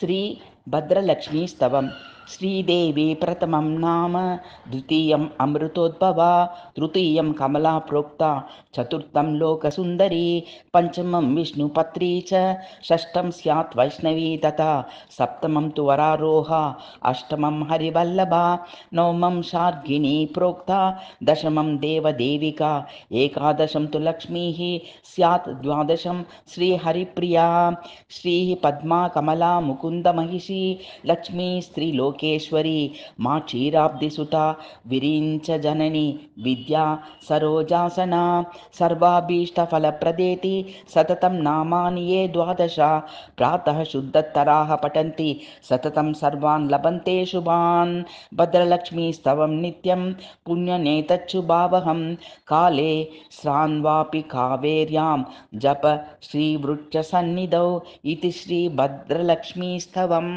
శ్రీ భద్రలక్ష్మీ స్తవం श्रीदेवी प्रथमं नाम द्वितीयम् अमृतोद्भवा तृतीयं कमला प्रोक्ता चतुर्थं लोकसुन्दरी पञ्चमं विष्णुपत्री च षष्ठं स्यात् वैष्णवी तथा सप्तमं तु वरारोहा अष्टमं हरिवल्लभा नवमं शार्गिणी प्रोक्ता दशमं देवदेविका एकादशं तु लक्ष्मीः स्यात् द्वादशं श्रीहरिप्रिया श्रीः पद्मा कमला मुकुन्दमहिषी लक्ष्मी स्त्रीलोकी लोकेश्वरी मा क्षीराब्धिसुता विरीञ्च जननि विद्या सरोजासना सर्वाभीष्टफलप्रदेति सततं नामानि ये द्वादशा प्रातः शुद्धतराः पठन्ति सततं सर्वान् लभन्ते शुभान् भद्रलक्ष्मीस्तवं नित्यं पुण्यनेतच्छुभावहं काले श्रान्वापि कावेर्यां जप श्रीवृक्षसन्निधौ इति श्रीभद्रलक्ष्मीस्तवम्